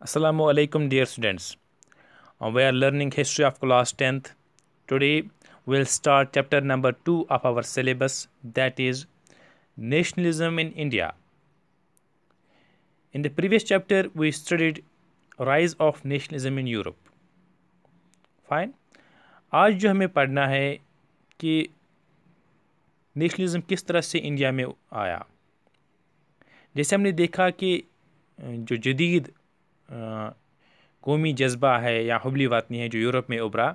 Assalamu alaikum dear students. we are learning history of class 10th. Today we'll start chapter number 2 of our syllabus that is nationalism in India. In the previous chapter we studied rise of nationalism in Europe. fine aaj jo hame padhna hai ki nationalism किस तरह से India में आया जैसे हमने देखा कि जो जदीद कौमी जज्बा है या हबली वातनी है जो यूरोप में उभरा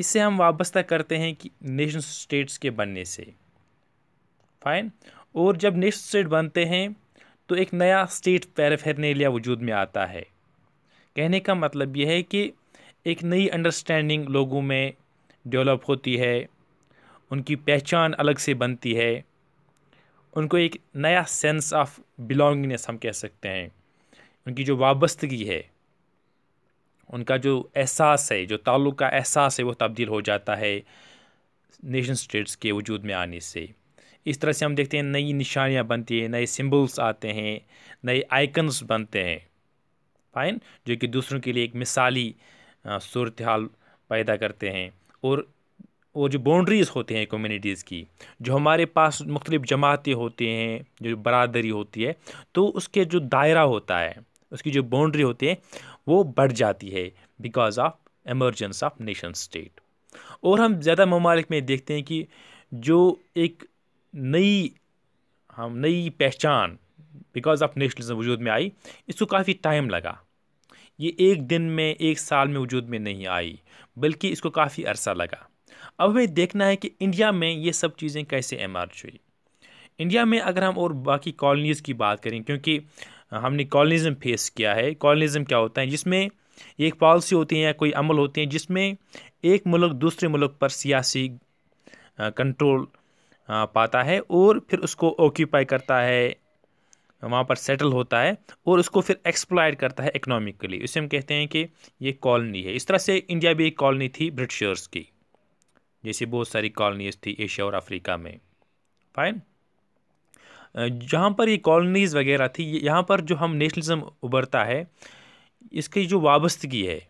इससे हम वाबस्ता करते हैं कि नेशन स्टेट्स के बनने से फाइन और जब नेशन स्टेट बनते हैं तो एक नया स्टेट पैर लिया वजूद में आता है कहने का मतलब यह है कि एक नई अंडरस्टैंडिंग लोगों में डेवलप होती है उनकी पहचान अलग से बनती है उनको एक नया सेंस ऑफ बिलोंगनेस हम कह सकते हैं उनकी जो वाबस्तगी है उनका जो एहसास है जो ताल्लुक़ का एहसास है वो तब्दील हो जाता है नेशन स्टेट्स के वजूद में आने से इस तरह से हम देखते हैं नई निशानियाँ बनती हैं नए सिम्बल्स आते हैं नए आइकन्स बनते हैं फाइन जो कि दूसरों के लिए एक मिसाली सूरत हाल पैदा करते हैं और वो जो बाउंड्रीज़ होते हैं कम्युनिटीज़ की जो हमारे पास मुख्तलिफ़ जमातें होती हैं जो बरदरी होती है तो उसके जो दायरा होता है उसकी जो बाउंड्री होती है वो बढ़ जाती है because of emergence of nation state और हम ज़्यादा ममालिक में देखते हैं कि जो एक नई हम नई पहचान बिकॉज ऑफ नेशनलिज्म वजूद में आई इसको काफ़ी टाइम लगा ये एक दिन में एक साल में वजूद में नहीं आई बल्कि इसको काफ़ी अरसा लगा अब हमें देखना है कि इंडिया में ये सब चीज़ें कैसे एमर्ज हुई इंडिया में अगर हम और बाकी कॉलोनीज़ की बात करें क्योंकि हमने कॉलोनीजम फेस किया है कॉलोनीज़म क्या होता है जिसमें एक पॉलिसी होती है या कोई अमल होते हैं जिसमें एक मुल्क दूसरे मुल्क पर सियासी कंट्रोल पाता है और फिर उसको ऑक्यूपाई करता है वहाँ पर सेटल होता है और उसको फिर एक्सप्लॉयड करता है इकोनॉमिकली इसे हम कहते हैं कि ये कॉलोनी है इस तरह से इंडिया भी एक कॉलोनी थी ब्रिटिशर्स की जैसे बहुत सारी कॉलोनीज थी एशिया और अफ्रीका में फाइन जहाँ पर ये कॉलोनीज़ वगैरह थी यहाँ पर जो हम नेशनलिज़म उभरता है इसकी जो वाबस्तगी है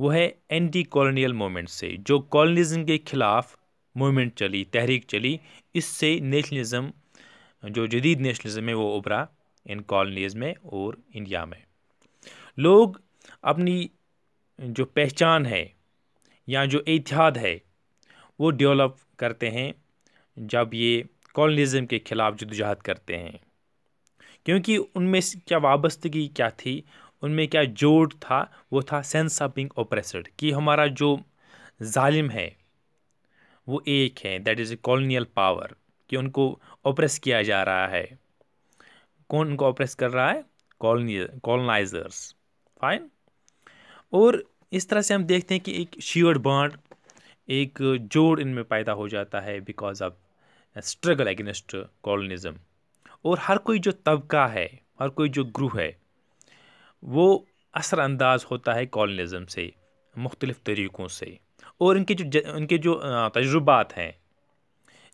वो है एंटी कॉलोनियल मोमेंट से जो कॉलोनीज़म के ख़िलाफ़ मूवमेंट चली तहरीक चली इससे नेशनलिज़म जो जदीद नेशनलिज़म है वो उभरा इन कॉलोनीज़ में और इंडिया में लोग अपनी जो पहचान है या जो एतिहाद है वो डेवलप करते हैं जब ये कॉलोनीज़म के ख़िलाफ़ जदोजहद करते हैं क्योंकि उनमें क्या वाबस्तगी क्या थी उनमें क्या जोड़ था वो था सेंस ऑफ बिंग ओप्रेसड कि हमारा जो जालिम है वो एक है that is a colonial power कि उनको ओप्रेस किया जा रहा है कौन उनको ऑपरेस कर रहा है कॉलोनी कॉलोनाइजर्स फाइन और इस तरह से हम देखते हैं कि एक शियर्ड बाड एक जोड़ इनमें पैदा हो जाता है because of struggle against colonialism और हर कोई जो तबका है हर कोई जो ग्रुप है वो असरानंदाज होता है कॉलोनिज्म से मुख्तलिफ़ तरीक़ों से और इनके जो इनके जो तजुर्बात हैं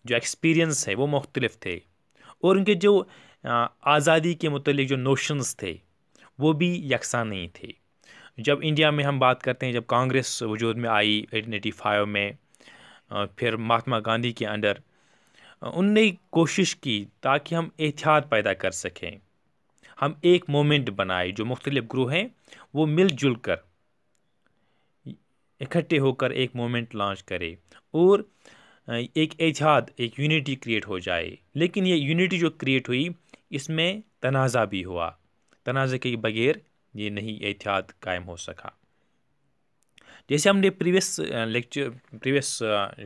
जो एक्सपीरियंस है वो मुख्तलिफ थे और उनके जो आज़ादी के मतलब जो नोशंस थे वो भी यकसा नहीं थे जब इंडिया में हम बात करते हैं जब कांग्रेस वजूद में आई एटीन एटी फाइव में फिर महात्मा गांधी के अंडर उनने कोशिश की ताकि हम एहतियात पैदा कर सकें हम एक मोमेंट बनाए जो मुख्तलिफ ग्रोह हैं वो मिलजुल कर इकट्ठे होकर एक मोमेंट लॉन्च करें और एक एजाद एक यूनिटी क्रिएट हो जाए लेकिन ये यूनिटी जो क्रिएट हुई इसमें तनाज़ा भी हुआ तनाज़े के बगैर ये नहीं एहतियात कायम हो सका जैसे हमने प्रीवियस लेक्चर प्रीवियस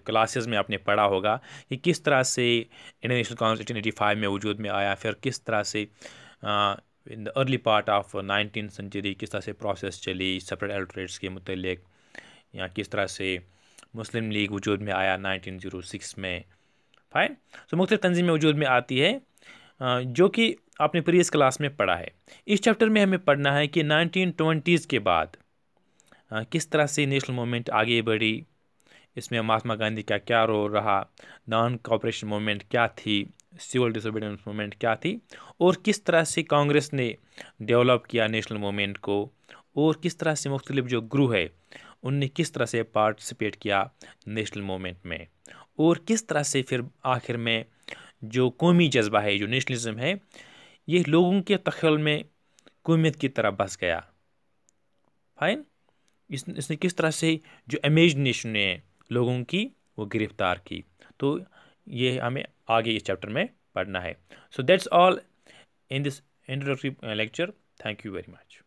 क्लासेस में आपने पढ़ा होगा कि किस तरह से international council eighteen eighty five में वजूद में आया फिर किस तरह से in the early part of nineteen century किस तरह से प्रोसेस चली सेपरेट एल्ट्रेट्स के मतलब या किस तरह से मुस्लिम लीग वजूद में आया नाइनटीन ज़ीरो सिक्स में फाइन सो मुख्तलिफ तंजीमें वजूद में आती है जो कि आपने प्रीवियस क्लास में पढ़ा है इस चैप्टर में हमें पढ़ना है कि नाइनटीन ट्वेंटीज़ के बाद किस तरह से नेशनल मूवमेंट आगे बढ़ी इसमें महात्मा गांधी का क्या रोल रहा नॉन कॉपरेशन मूवमेंट क्या थी सिविल डिसोबिडेंस मूवमेंट क्या थी और किस तरह से कांग्रेस ने डेवलप किया नेशनल मूवमेंट को और किस तरह से मुख्तलिफ जो ग्रुह है उनने किस तरह से पार्टिसिपेट किया नेशनल मूवमेंट में और किस तरह से फिर आखिर में जो कौमी जज्बा है जो नेशनलिज्म है ये लोगों के तखल में कौमियत की तरह बस गया फाइन इस इसने किस तरह से जो इमेजिनेशन ने लोगों की वो गिरफ्तार की तो ये हमें आगे इस चैप्टर में पढ़ना है so that's all in this introductory lecture thank you very much